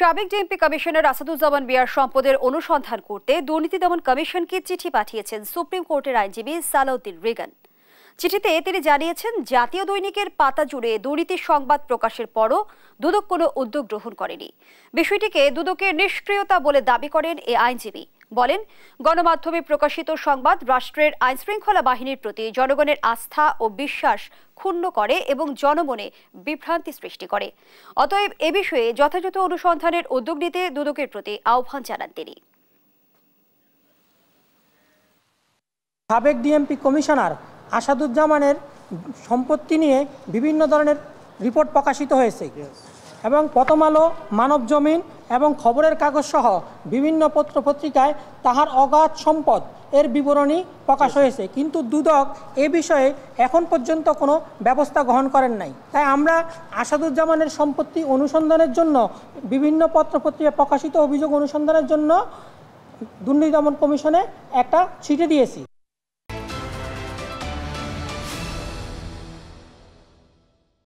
সাবেক DMP commissioner Asaduzzaman বিয়ার সম্পদের অনুসন্ধান করতে দুর্নীতি দমন কমিশনকে চিঠি পাঠিয়েছেন সুপ্রিম কোর্টের আইনজীবী সালাউদ্দিন রিগান চিঠিতে তিনি জানিয়েছেন জাতীয় দৈনিকের পাতা জুড়ে দুর্নীতি সংবাদ প্রকাশের পরও দুদক কোনো উদ্যোগ গ্রহণ করেনি বিষয়টিকে দুদকের নিষ্ক্রিয়তা বলে দাবি করেন এ আইনজীবী বলেন গণমাধ্যমে প্রকাশিত সংবাদ রাষ্ট্রের আইনশৃঙ্খলা বাহিনীর প্রতি জনগণের আস্থা ও বিশ্বাস ক্ষুণ্ণ করে এবং জনমনে বিভ্রান্তি সৃষ্টি করে অতএব এ বিষয়ে যথাযথ অনুসন্ধানের উদ্যোগ নিতে দুদকের প্রতি আহ্বান জানান তিনি সাবেক ডিএমপি কমিশনার আসাদুজ্জামানের সম্পত্তি নিয়ে বিভিন্ন ধরনের রিপোর্ট প্রকাশিত হয়েছে এবং প্রথম আলো মানব জমিন এবং খবরের কাগজসহ বিভিন্ন পত্র পত্রিকায় তাহার অগাধ সম্পদ এর বিবরণী প্রকাশ হয়েছে কিন্তু দুদক এ বিষয়ে এখন পর্যন্ত কোনো ব্যবস্থা গ্রহণ করেন নাই তাই আমরা আসাদুজ্জামানের সম্পত্তি অনুসন্ধানের জন্য বিভিন্ন পত্রপত্রিকায় প্রকাশিত অভিযোগ অনুসন্ধানের জন্য দুর্নীতি দমন কমিশনে একটা ছিটে দিয়েছি